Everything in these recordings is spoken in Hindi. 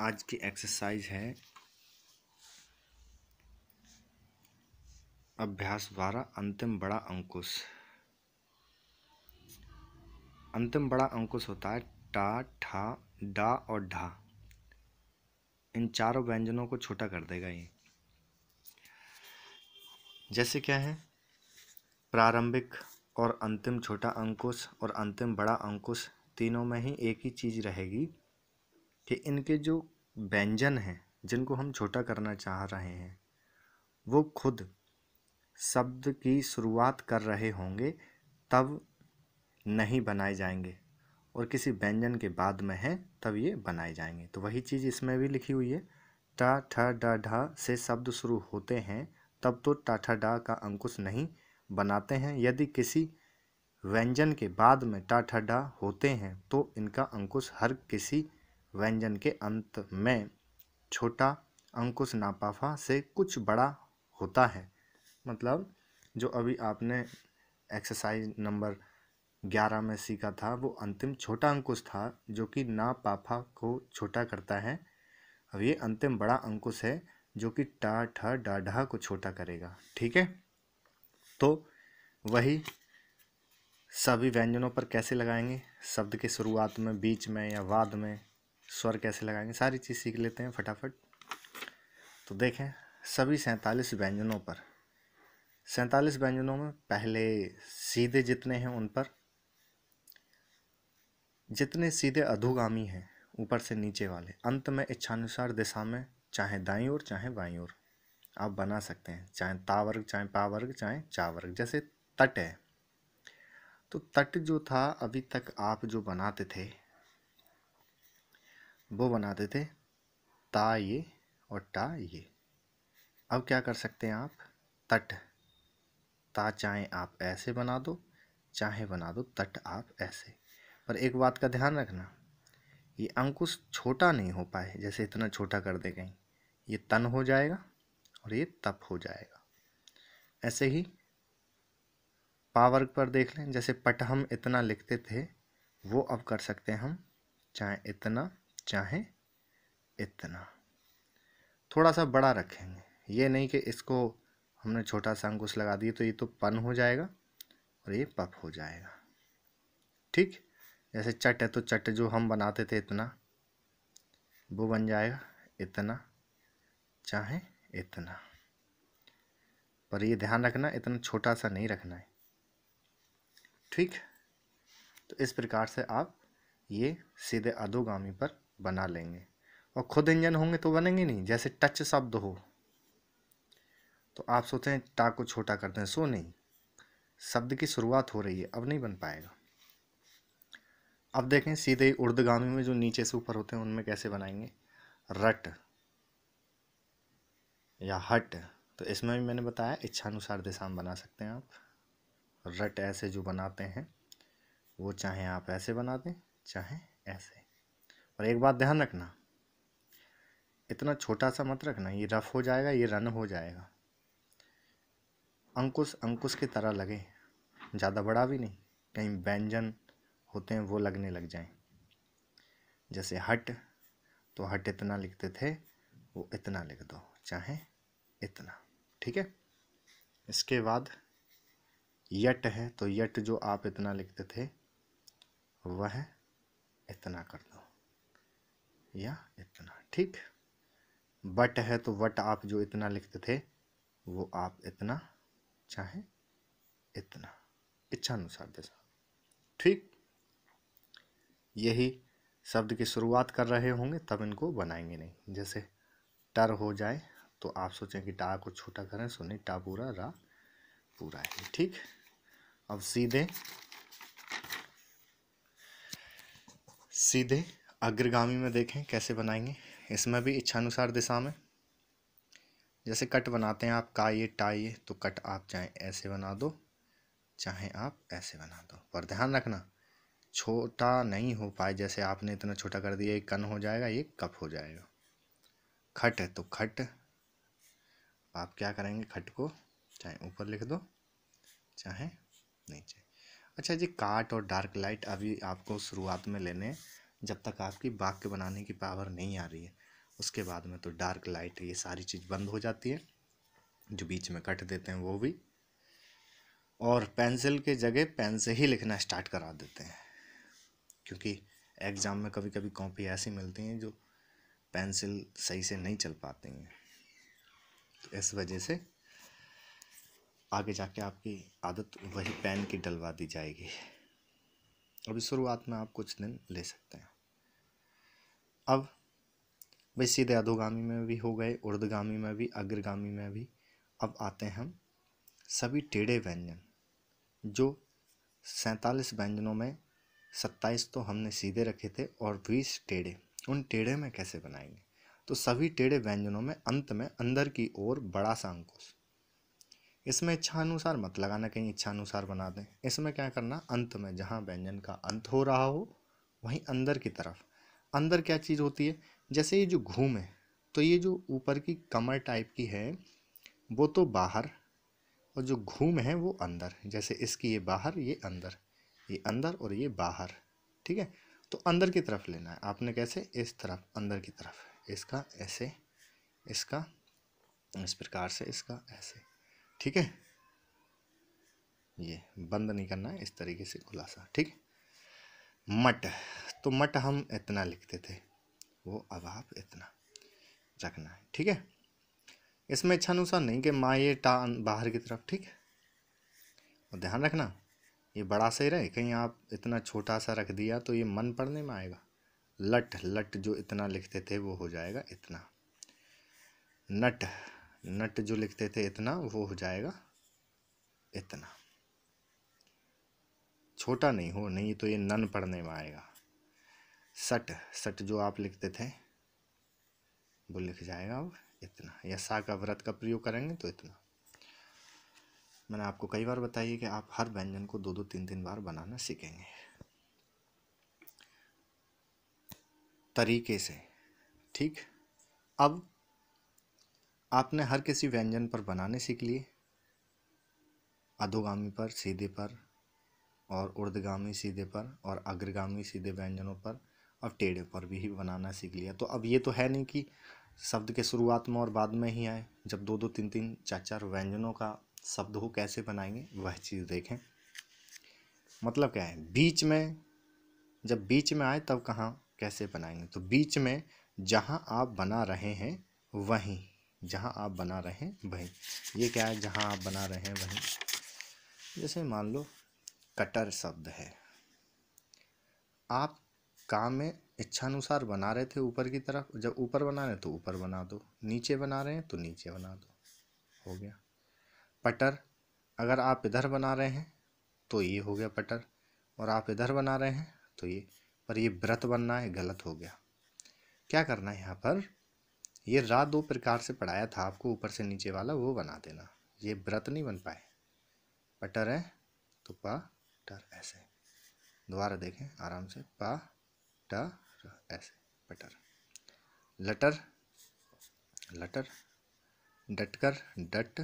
आज की एक्सरसाइज है अभ्यास बारह अंतिम बड़ा अंकुश अंतिम बड़ा अंकुश होता है टा ठा डा और ढा इन चारों व्यंजनों को छोटा कर देगा ये जैसे क्या है प्रारंभिक और अंतिम छोटा अंकुश और अंतिम बड़ा अंकुश तीनों में ही एक ही चीज़ रहेगी कि इनके जो व्यंजन हैं जिनको हम छोटा करना चाह रहे हैं वो खुद शब्द की शुरुआत कर रहे होंगे तब नहीं बनाए जाएंगे और किसी व्यंजन के बाद में है तब ये बनाए जाएंगे तो वही चीज़ इसमें भी लिखी हुई है टा ठा डा ढ से शब्द शुरू होते हैं तब तो टाठा डा का अंकुश नहीं बनाते हैं यदि किसी व्यंजन के बाद में टाठा डा होते हैं तो इनका अंकुश हर किसी व्यंजन के अंत में छोटा अंकुश नापाफा से कुछ बड़ा होता है मतलब जो अभी आपने एक्सरसाइज नंबर ग्यारह में सीखा था वो अंतिम छोटा अंकुश था जो कि नापाफा को छोटा करता है अब ये अंतिम बड़ा अंकुश है जो कि टा ठा डाढ़ा को छोटा करेगा ठीक है तो वही सभी व्यंजनों पर कैसे लगाएंगे शब्द के शुरुआत में बीच में या बाद में स्वर कैसे लगाएंगे सारी चीज़ सीख लेते हैं फटाफट तो देखें सभी सैंतालीस व्यंजनों पर सैंतालीस व्यंजनों में पहले सीधे जितने हैं उन पर जितने सीधे अधोगामी हैं ऊपर से नीचे वाले अंत में इच्छानुसार दिशा में चाहे दाई और चाहे बाई और आप बना सकते हैं चाहे तावर्ग चाहे पावर्ग चाहे चावर्ग जैसे तट है तो तट जो था अभी तक आप जो बनाते थे वो बनाते थे ता ये और टा ये अब क्या कर सकते हैं आप तट ता चाहे आप ऐसे बना दो चाहे बना दो तट आप ऐसे पर एक बात का ध्यान रखना ये अंकुश छोटा नहीं हो पाए जैसे इतना छोटा कर दे कहीं ये तन हो जाएगा और ये तप हो जाएगा ऐसे ही पावर्ग पर देख लें जैसे पट हम इतना लिखते थे वो अब कर सकते हैं हम चाहे इतना चाहें इतना थोड़ा सा बड़ा रखेंगे ये नहीं कि इसको हमने छोटा सा अंकुश लगा दिया तो ये तो पन हो जाएगा और ये पप हो जाएगा ठीक जैसे चट है तो चट जो हम बनाते थे इतना वो बन जाएगा इतना चाहे इतना पर ये ध्यान रखना इतना छोटा सा नहीं रखना है ठीक तो इस प्रकार से आप ये सीधे अधोगामी पर बना लेंगे और खुद इंजन होंगे तो बनेंगे नहीं जैसे टच शब्द हो तो आप सोचें टा को छोटा करते हैं सो नहीं शब्द की शुरुआत हो रही है अब नहीं बन पाएगा अब देखें सीधे उर्दगामी में जो नीचे से ऊपर होते हैं उनमें कैसे बनाएंगे रट या हट तो इसमें भी मैंने बताया इच्छानुसार दिशा में बना सकते हैं आप रट ऐसे जो बनाते हैं वो चाहे आप ऐसे बना दें चाहे ऐसे और एक बात ध्यान रखना इतना छोटा सा मत रखना ये रफ़ हो जाएगा ये रन हो जाएगा अंकुश अंकुश की तरह लगे ज़्यादा बड़ा भी नहीं कहीं व्यंजन होते हैं वो लगने लग जाएं जैसे हट तो हट इतना लिखते थे वो इतना लिख दो चाहे इतना ठीक है इसके बाद यट है तो यट जो आप इतना लिखते थे वह इतना कर दो या इतना ठीक बट है तो वट आप जो इतना लिखते थे वो आप इतना चाहे इतना इच्छानुसार जैसा ठीक यही शब्द की शुरुआत कर रहे होंगे तब इनको बनाएंगे नहीं जैसे टर हो जाए तो आप सोचें कि टा को छोटा करें सुने टा पूरा रा पूरा है ठीक अब सीधे सीधे अग्रगामी में देखें कैसे बनाएंगे इसमें भी इच्छानुसार दिशा में जैसे कट बनाते हैं आप काइए टाइए तो कट आप चाहे ऐसे बना दो चाहे आप ऐसे बना दो पर ध्यान रखना छोटा नहीं हो पाए जैसे आपने इतना छोटा कर दिया ये कन हो जाएगा ये कप हो जाएगा खट है तो खट आप क्या करेंगे खट को चाहे ऊपर लिख दो चाहे नीचे अच्छा जी काट और डार्क लाइट अभी आपको शुरुआत में लेने हैं जब तक आपकी वाक्य बनाने की पावर नहीं आ रही है उसके बाद में तो डार्क लाइट ये सारी चीज़ बंद हो जाती है जो बीच में कट देते हैं वो भी और पेंसिल के जगह पेन से ही लिखना स्टार्ट करा देते हैं क्योंकि एग्ज़ाम में कभी कभी कॉपी ऐसी मिलती हैं जो पेंसिल सही से नहीं चल पाती हैं तो इस वजह से आगे जाके आपकी आदत वही पेन की डलवा दी जाएगी अभी शुरुआत में आप कुछ दिन ले सकते हैं अब भाई सीधे अधोगामी में भी हो गए उर्दगामी में भी अग्रगामी में भी अब आते हैं हम सभी टेढ़े व्यंजन जो सैंतालीस व्यंजनों में सत्ताईस तो हमने सीधे रखे थे और बीस टेढ़े उन टेढ़े में कैसे बनाएंगे तो सभी टेढ़े व्यंजनों में अंत में अंदर की ओर बड़ा सा अंकुश इसमें इच्छानुसार मत लगाना कहीं इच्छानुसार बना दें इसमें क्या करना अंत में जहाँ व्यंजन का अंत हो रहा हो वहीं अंदर की तरफ अंदर क्या चीज़ होती है जैसे ये जो घूम है तो ये जो ऊपर की कमर टाइप की है वो तो बाहर और जो घूम है वो अंदर जैसे इसकी ये बाहर ये अंदर ये अंदर और ये बाहर ठीक है तो अंदर की तरफ लेना है आपने कैसे इस तरफ अंदर की तरफ इसका ऐसे इसका इस प्रकार से इसका ऐसे ठीक है ये बंद नहीं करना है इस तरीके से खुलासा ठीक है मट तो मट हम इतना लिखते थे वो अब आप इतना रखना है ठीक है इसमें इच्छा अनुसार नहीं कि माँ ये टान बाहर की तरफ ठीक है और ध्यान रखना ये बड़ा सही रहे कहीं आप इतना छोटा सा रख दिया तो ये मन पढ़ने में आएगा लट लट जो इतना लिखते थे वो हो जाएगा इतना नट नट जो लिखते थे इतना वो हो जाएगा इतना छोटा नहीं हो नहीं तो ये नन पढ़ने में आएगा सट सट जो आप लिखते थे वो लिख जाएगा अब इतना या सा का व्रत का प्रयोग करेंगे तो इतना मैंने आपको कई बार बताइए कि आप हर व्यंजन को दो दो तीन तीन बार बनाना सीखेंगे तरीके से ठीक अब आपने हर किसी व्यंजन पर बनाने सीख लिए अधोगामी पर सीधे पर और उर्दगामी सीधे पर और अग्रगामी सीधे व्यंजनों पर अब टेढ़े पर भी बनाना सीख लिया तो अब ये तो है नहीं कि शब्द के शुरुआत में और बाद में ही आए जब दो दो तीन तीन चार चार व्यंजनों का शब्द हो कैसे बनाएंगे वह चीज़ देखें मतलब क्या है बीच में जब बीच में आए तब कहाँ कैसे बनाएंगे तो बीच में जहाँ आप बना रहे हैं वहीं जहाँ आप बना रहे हैं वहीं ये क्या है जहाँ आप बना रहे हैं वहीं जैसे मान लो कटर शब्द है आप काम में इच्छानुसार बना रहे थे ऊपर की तरफ जब ऊपर बना रहे तो ऊपर बना दो नीचे बना रहे हैं तो नीचे बना दो हो गया पटर अगर आप इधर बना रहे हैं तो ये हो गया पटर और आप इधर बना रहे हैं तो ये पर ये व्रत बनना है गलत हो गया क्या करना है यहाँ पर ये रात दो प्रकार से पढ़ाया था आपको ऊपर से नीचे वाला वो बना देना ये व्रत नहीं बन पाए पटर है तो पा टर ऐसे दोबारा देखें आराम से पा टर ऐसे पटर लटर लटर डटकर डट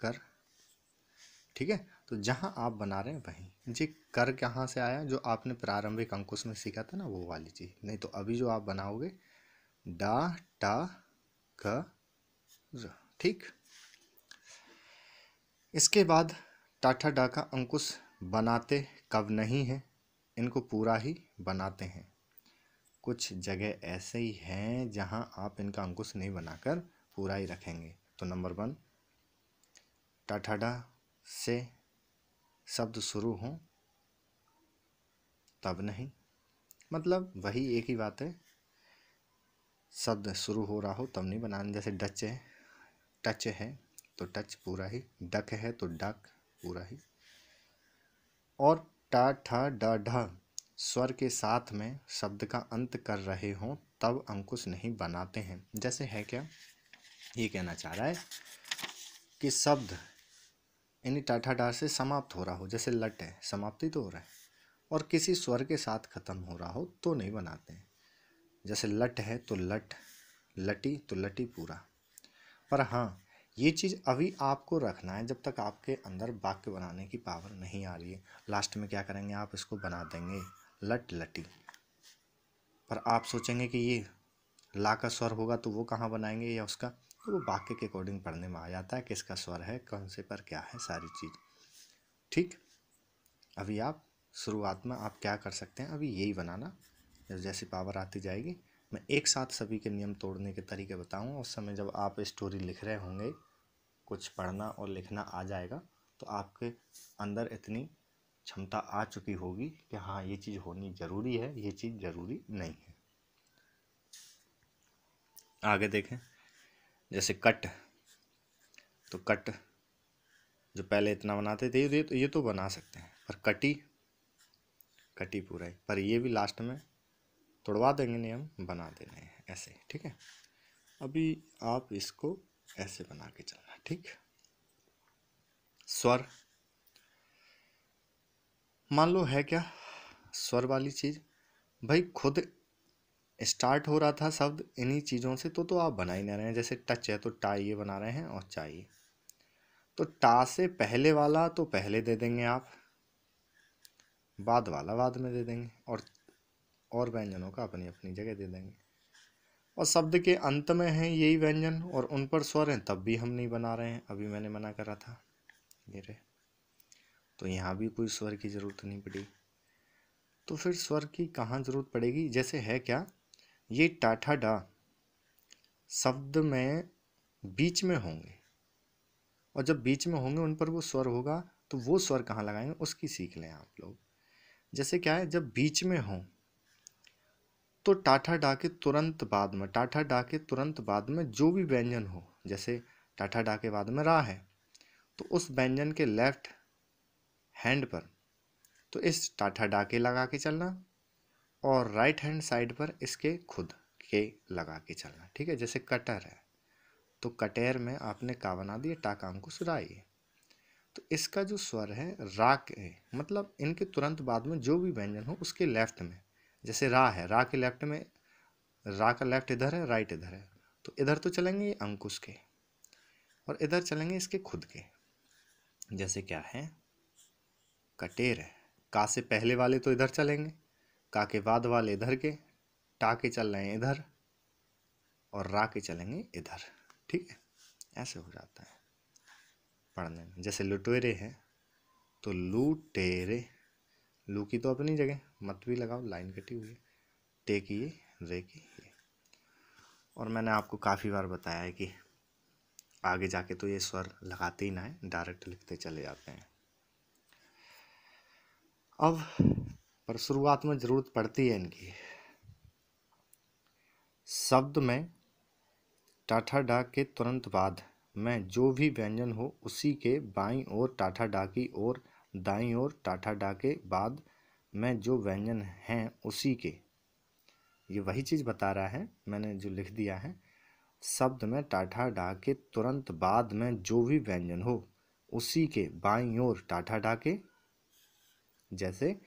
कर ठीक है तो जहाँ आप बना रहे हैं वहीं जी कर कहाँ से आया जो आपने प्रारंभिक अंकुश में सीखा था ना वो वाली चीज़ नहीं तो अभी जो आप बनाओगे डा टा क ठीक इसके बाद टाटा डा का अंकुश बनाते कब नहीं हैं इनको पूरा ही बनाते हैं कुछ जगह ऐसे ही हैं जहां आप इनका अंकुश नहीं बनाकर पूरा ही रखेंगे तो नंबर वन टठडा से शब्द शुरू हों तब नहीं मतलब वही एक ही बात है शब्द शुरू हो रहा हो तब नहीं बनाने जैसे डच है टच है तो टच पूरा ही डक है तो डक पूरा ही और टा ठा ड ढ स्वर के साथ में शब्द का अंत कर रहे हों तब अंकुश नहीं बनाते हैं जैसे है क्या ये कहना चाह रहा है कि शब्द यानी टाठा डार से समाप्त हो रहा हो जैसे लट है समाप्ति तो हो रहा है और किसी स्वर के साथ ख़त्म हो रहा हो तो नहीं बनाते हैं जैसे लट है तो लट लटी तो लटी पूरा पर हाँ ये चीज़ अभी आपको रखना है जब तक आपके अंदर वाक्य बनाने की पावर नहीं आ रही है लास्ट में क्या करेंगे आप इसको बना देंगे लट लटी पर आप सोचेंगे कि ये ला का स्वर होगा तो वो कहाँ बनाएंगे या उसका तो वो वाक्य के अकॉर्डिंग पढ़ने में आ जाता है किसका स्वर है कौन से पर क्या है सारी चीज़ ठीक अभी आप शुरुआत में आप क्या कर सकते हैं अभी यही बनाना जैसी पावर आती जाएगी मैं एक साथ सभी के नियम तोड़ने के तरीके बताऊंगा उस समय जब आप स्टोरी लिख रहे होंगे कुछ पढ़ना और लिखना आ जाएगा तो आपके अंदर इतनी क्षमता आ चुकी होगी कि हाँ ये चीज़ होनी ज़रूरी है ये चीज़ ज़रूरी नहीं है आगे देखें जैसे कट तो कट जो पहले इतना बनाते थे ये तो ये तो बना सकते हैं पर कटी कटी पूरा ही पर ये भी लास्ट में तोड़वा देंगे नहीं हम बना देने हैं ऐसे ठीक है अभी आप इसको ऐसे बना के चलना ठीक स्वर मान लो है क्या स्वर वाली चीज़ भाई खुद स्टार्ट हो रहा था शब्द इन्हीं चीज़ों से तो तो आप बना ही नहीं रहे हैं जैसे टच है तो टा ये बना रहे हैं और चाहिए तो टा से पहले वाला तो पहले दे देंगे आप बाद वाला बाद में दे देंगे और और व्यंजनों का अपनी अपनी जगह दे देंगे और शब्द के अंत में हैं यही व्यंजन और उन पर स्वर हैं तब भी हम नहीं बना रहे हैं अभी मैंने मना करा था ये रहे तो यहाँ भी कोई स्वर की ज़रूरत नहीं पड़ी तो फिर स्वर की कहाँ ज़रूरत पड़ेगी जैसे है क्या ये टाठा डा शब्द में बीच में होंगे और जब बीच में होंगे उन पर वो स्वर होगा तो वो स्वर कहाँ लगाएंगे उसकी सीख लें आप लोग जैसे क्या है जब बीच में हों तो टाठा डा के तुरंत बाद में टाठा डा के तुरंत बाद में जो भी व्यंजन हो जैसे टाठा डा के बाद में रा है तो उस व्यंजन के लेफ्ट हैंड पर तो इस टाठा डा के लगा के चलना और राइट हैंड साइड पर इसके खुद के लगा के चलना ठीक है जैसे कटर है तो कटेर में आपने का बना दिया टाकाम को सुराइए तो इसका जो स्वर है राक है मतलब इनके तुरंत बाद में जो भी व्यंजन हो उसके लेफ्ट में जैसे रा है रा के लेफ्ट में रा का लेफ्ट इधर है राइट इधर है तो इधर तो चलेंगे अंकुश के और इधर चलेंगे इसके खुद के जैसे क्या है कटेर है का से पहले वाले तो इधर चलेंगे का के बाद वाले इधर के टा के चल रहे हैं इधर और रा के चलेंगे इधर ठीक है ऐसे हो जाता है पढ़ने में जैसे लुटेरे हैं तो लुटेरे लू की तो अपनी जगह मत भी लगाओ लाइन कटी हुई है टे की ये रे की ये और मैंने आपको काफ़ी बार बताया है कि आगे जाके तो ये स्वर लगाते ही ना है डायरेक्ट लिखते चले जाते हैं अब पर शुरुआत में ज़रूरत पड़ती है इनकी शब्द में टाठा डा के तुरंत बाद में जो भी व्यंजन हो उसी के बाईं ओर टाठा डा की ओर दाईं ओर टाठा डा के बाद में जो व्यंजन हैं उसी के ये वही चीज़ बता रहा है मैंने जो लिख दिया है शब्द में टाठा डा के तुरंत बाद में जो भी व्यंजन हो उसी के बाई ओर टाठा डा के जैसे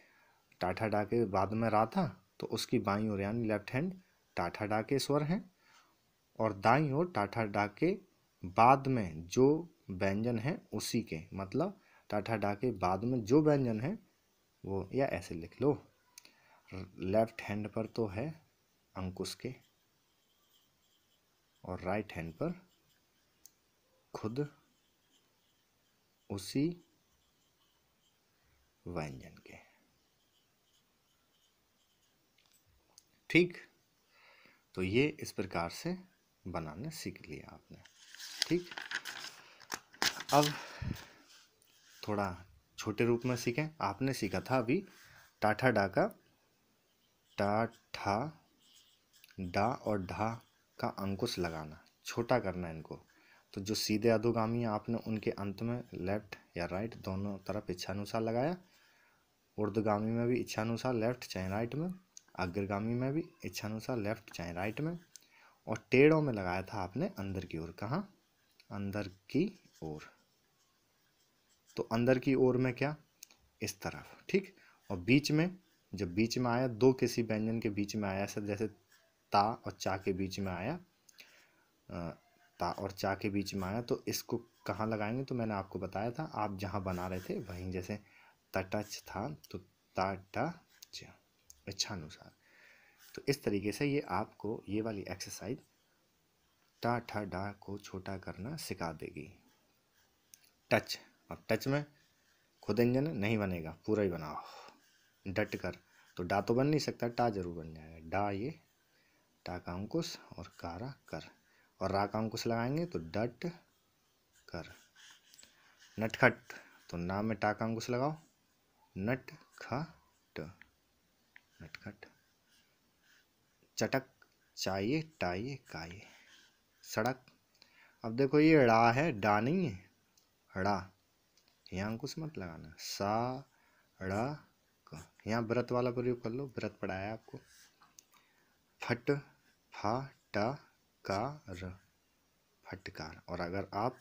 टाठा डा के बाद में रहा था तो उसकी बाई ओर यानी लेफ्ट हैंड टाठा डा के स्वर हैं और दाई ओर टाठा डा के बाद में जो व्यंजन है उसी के मतलब टाठा डा के बाद में जो व्यंजन है वो या ऐसे लिख लो लेफ्ट हैंड पर तो है अंकुश के और राइट हैंड पर खुद उसी व्यंजन के ठीक तो ये इस प्रकार से बनाने सीख लिया आपने ठीक अब थोड़ा छोटे रूप में सीखें आपने सीखा था अभी टाठा डा का टाठा डा और ढा का अंकुश लगाना छोटा करना इनको तो जो सीधे अधोगामी है आपने उनके अंत में लेफ्ट या राइट दोनों तरफ इच्छानुसार लगाया उर्दगामी में भी इच्छानुसार लेफ्ट चाहे राइट में अग्रगामी में भी इच्छानुसार लेफ्ट चाहे राइट में और टेढ़ों में लगाया था आपने अंदर की ओर कहाँ अंदर की ओर तो अंदर की ओर में क्या इस तरफ ठीक और बीच में जब बीच में आया दो किसी व्यंजन के बीच में आया सर जैसे ता और चा के बीच में आया ता और चा के बीच में आया तो इसको कहाँ लगाएंगे तो मैंने आपको बताया था आप जहाँ बना रहे थे वहीं जैसे तटच था तो ताटा चा इच्छानुसार तो इस तरीके से ये आपको ये वाली एक्सरसाइज टा ठा डा को छोटा करना सिखा देगी टच अब टच में खुद इंजन नहीं बनेगा पूरा ही बनाओ डट कर तो डा तो बन नहीं सकता टा जरूर बन जाएगा डा ये टा का अंकुश और कारा कर और रा का अंकुश लगाएंगे तो डट कर नटखट तो नाम में टा का अंकुश लगाओ नट खट नटखट चटक चाहिए टाइए काये सड़क अब देखो ये ड़ा है डा नहीं है ड़ा यहाँ अंकुश मत लगाना सा ड़ा क यहाँ व्रत वाला प्रयोग कर लो व्रत पढ़ाया आपको फट फा टा का र फटकार और अगर आप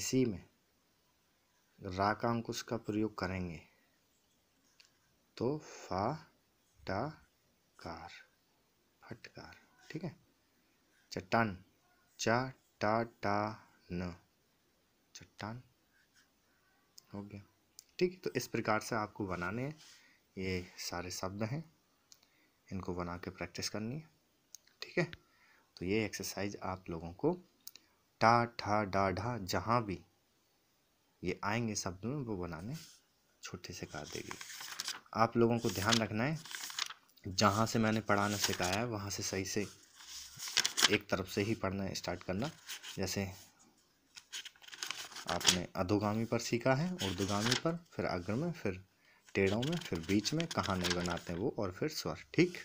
इसी में रा का अंकुश का प्रयोग करेंगे तो फा टा कार फटकार ठीक है चट्टान चा टा टा न चट्टान हो गया ठीक है तो इस प्रकार से आपको बनाने हैं ये सारे शब्द हैं इनको बना के प्रैक्टिस करनी है ठीक है तो ये एक्सरसाइज आप लोगों को टा ठा डा ढा जहाँ भी ये आएंगे शब्द में वो बनाने छोटे से कर देगी आप लोगों को ध्यान रखना है जहाँ से मैंने पढ़ाना सिखाया है वहाँ से सही से एक तरफ से ही पढ़ना स्टार्ट करना जैसे आपने अधोगामी पर सीखा है उर्दोगामी पर फिर अग्र में फिर टेढ़ों में फिर बीच में कहाँ नहीं बनाते वो और फिर स्वर ठीक